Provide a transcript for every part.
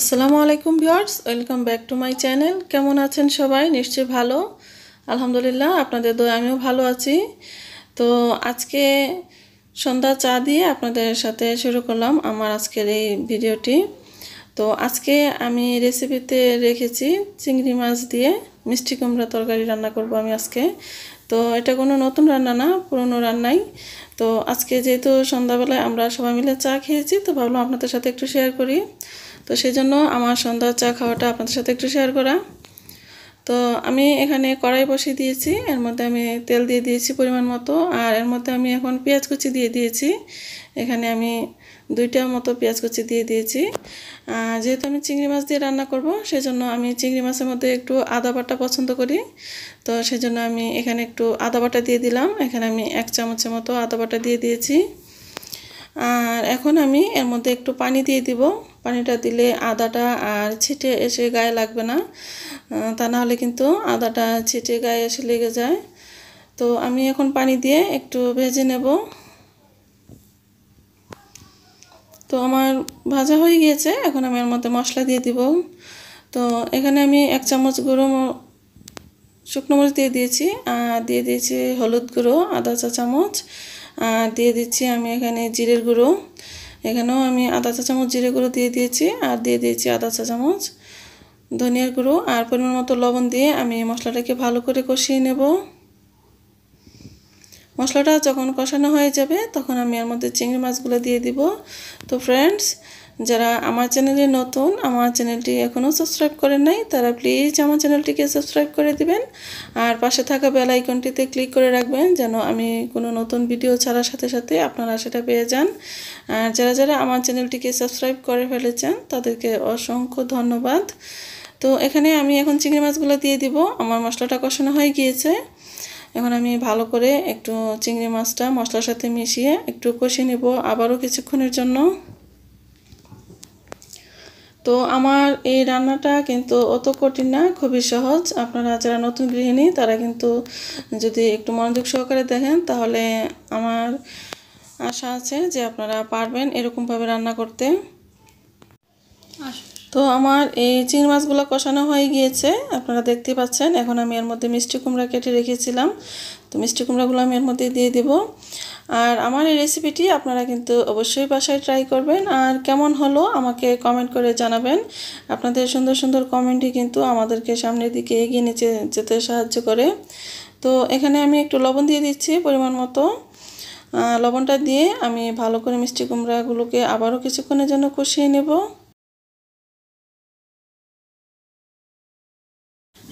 আসসালামু আলাইকুম viewers welcome back to my channel কেমন আছেন সবাই নিশ্চয়ই ভালো আলহামদুলিল্লাহ আপনাদের দয় আমিও ভালো আছি তো আজকে সন্ধ্যা চা দিয়ে আপনাদের সাথে শুরু করলাম আমার আজকের এই ভিডিওটি তো আজকে আমি রেসিপিতে রেখেছি চিংড়ি মাছ দিয়ে মিষ্টি কুমড়া তরকারি রান্না করব আমি আজকে তো এটা কোনো নতুন রান্না না পুরনো রান্নাই তো আজকে যেহেতু সন্ধ্যাবেলায় আমরা সবাই মিলে চা খেয়েছি তো ভাবলাম আপনাদের সাথে একটু শেয়ার করি তো সেই জন্য আমার সন্ধ্যার চা খাওয়াটা আপনাদের সাথে একটু শেয়ার করা তো আমি এখানে কড়াই বসিয়ে দিয়েছি এর মধ্যে আমি তেল দিয়ে দিয়েছি পরিমাণ মতো আর এর মধ্যে আমি এখন পেঁয়াজ কুচি দিয়ে দিয়েছি এখানে আমি দুইটা মতো পেঁয়াজ কুচি দিয়ে দিয়েছি যেহেতু আমি চিংড়ি মাছ দিয়ে রান্না করব সেজন্য আমি চিংড়ি মাছের মধ্যে একটু আদা বাটা পছন্দ করি তো সেজন্য আমি এখানে একটু আদা বাটা দিয়ে দিলাম এখানে আমি এক চামচের মতো আদা বাটা দিয়ে দিয়েছি আর এখন আমি এর মধ্যে একটু পানি দিয়ে দিব পানিটা দিলে আদাটা আর ছিটে এসে গায়ে লাগবে না তা না হলে কিন্তু আদাটা ছিটে গায়ে এসে লেগে যায় তো আমি এখন পানি দিয়ে একটু ভেজে নেব তো আমার ভাজা হয়ে গিয়েছে এখন আমি এর মধ্যে মশলা দিয়ে দিব তো এখানে আমি এক চামচ গুঁড়ো শুকনো মরিচ দিয়ে দিয়েছি আর দিয়ে দিয়েছি হলুদ গুঁড়ো আদা চা চামচ দিয়ে দিচ্ছি আমি এখানে জিরের গুঁড়ো এখানেও আমি আধা চা চামচ জিরে গুঁড়ো দিয়ে দিয়েছি আর দিয়ে দিয়েছি আধা চা চামচ ধনিয়ার গুঁড়ো আর পরিমাণ মতো লবণ দিয়ে আমি মশলাটাকে ভালো করে কষিয়ে নেব মশলাটা যখন কষানো হয়ে যাবে তখন আমি এর মধ্যে চিংড়ি মাছগুলো দিয়ে দিব তো ফ্রেন্ডস যারা আমার চ্যানেলে নতুন আমার চ্যানেলটি এখনও সাবস্ক্রাইব করেন নাই তারা প্লিজ আমার চ্যানেলটিকে সাবস্ক্রাইব করে দিবেন আর পাশে থাকা বেল আইকনটিতে ক্লিক করে রাখবেন যেন আমি কোনো নতুন ভিডিও ছাড়ার সাথে সাথে আপনারা সেটা পেয়ে যান আর যারা যারা আমার চ্যানেলটিকে সাবস্ক্রাইব করে ফেলেছেন তাদেরকে অসংখ্য ধন্যবাদ তো এখানে আমি এখন চিংড়ি মাছগুলো দিয়ে দিব আমার মশলাটা কষানো হয়ে গিয়েছে এখন আমি ভালো করে একটু চিংড়ি মাছটা মশলার সাথে মিশিয়ে একটু কষিয়ে নেব আবারও কিছুক্ষণের জন্য তো আমার এই রান্নাটা কিন্তু অত কঠিন না খুবই সহজ আপনারা যারা নতুন গৃহিণী তারা কিন্তু যদি একটু মনোযোগ সহকারে দেখেন তাহলে আমার আশা আছে যে আপনারা পারবেন এরকমভাবে রান্না করতে তো আমার এই চিংড়ি মাছগুলো কষানো হয়ে গিয়েছে আপনারা দেখতে পাচ্ছেন এখন আমি এর মধ্যে মিষ্টি কুমড়া কেটে রেখেছিলাম তো মিষ্টি কুমড়াগুলো আমি এর মধ্যে দিয়ে দেবো আর আমার এই রেসিপিটি আপনারা কিন্তু অবশ্যই বাসায় ট্রাই করবেন আর কেমন হলো আমাকে কমেন্ট করে জানাবেন আপনাদের সুন্দর সুন্দর কমেন্টই কিন্তু আমাদেরকে সামনের দিকে এগিয়ে নিচে যেতে সাহায্য করে তো এখানে আমি একটু লবণ দিয়ে দিচ্ছি পরিমাণ মতো লবণটা দিয়ে আমি ভালো করে মিষ্টি কুমড়াগুলোকে আবারও কিছুক্ষণের জন্য কষিয়ে নেব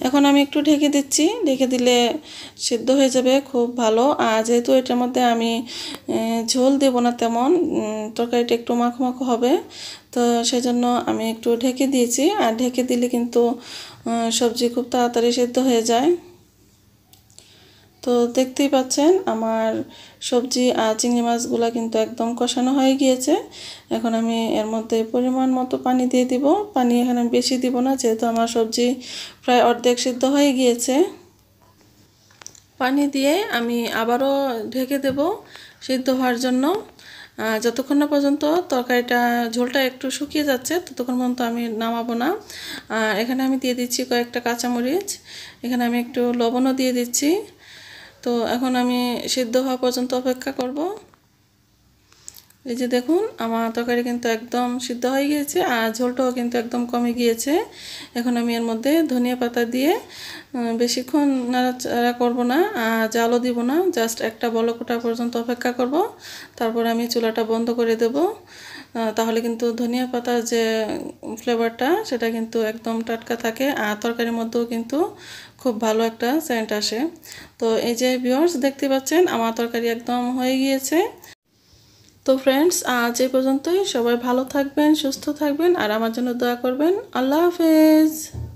এখন আমি একটু ঢেকে দিচ্ছি ঢেকে দিলে সিদ্ধ হয়ে যাবে খুব ভালো আর যেহেতু এটার মধ্যে আমি ঝোল দেব না তেমন তরকারিটা একটু মাখো মাখো হবে তো সেজন্য আমি একটু ঢেকে দিয়েছি আর ঢেকে দিলে কিন্তু সবজি খুব তাড়াতাড়ি সিদ্ধ হয়ে যায় তো দেখতেই পাচ্ছেন আমার সবজি আর চিংড়ি মাছগুলো কিন্তু একদম কষানো হয়ে গিয়েছে এখন আমি এর মধ্যে পরিমাণ মতো পানি দিয়ে দিব পানি এখানে বেশি দিব না যেহেতু আমার সবজি প্রায় অর্ধেক সিদ্ধ হয়ে গিয়েছে পানি দিয়ে আমি আবারও ঢেকে দেব সিদ্ধ হওয়ার জন্য যতক্ষণ না পর্যন্ত তরকারিটা ঝোলটা একটু শুকিয়ে যাচ্ছে ততক্ষণ পর্যন্ত আমি নামাবো না এখানে আমি দিয়ে দিচ্ছি কয়েকটা কাঁচামরিচ এখানে আমি একটু লবণও দিয়ে দিচ্ছি তো এখন আমি সিদ্ধ হওয়া পর্যন্ত অপেক্ষা করব এই যে দেখুন আমার তরকারি কিন্তু একদম সিদ্ধ হয়ে গিয়েছে আর ঝোলটাও কিন্তু একদম কমে গিয়েছে এখন আমি এর মধ্যে ধনিয়া পাতা দিয়ে বেশিক্ষণ নাড়াচাড়া করব না আর জালও দিব না জাস্ট একটা বলকোটা পর্যন্ত অপেক্ষা করব তারপর আমি চুলাটা বন্ধ করে দেব তাহলে কিন্তু ধনিয়া পাতার যে ফ্লেভারটা সেটা কিন্তু একদম টাটকা থাকে আর তরকারির মধ্যেও কিন্তু খুব ভালো একটা সেন্ট আসে তো এই যে ভিওর্স দেখতে পাচ্ছেন আমার তরকারি একদম হয়ে গিয়েছে তো ফ্রেন্ডস আজ এই পর্যন্তই সবাই ভালো থাকবেন সুস্থ থাকবেন আর আমার জন্য দোয়া করবেন আল্লাহ হাফেজ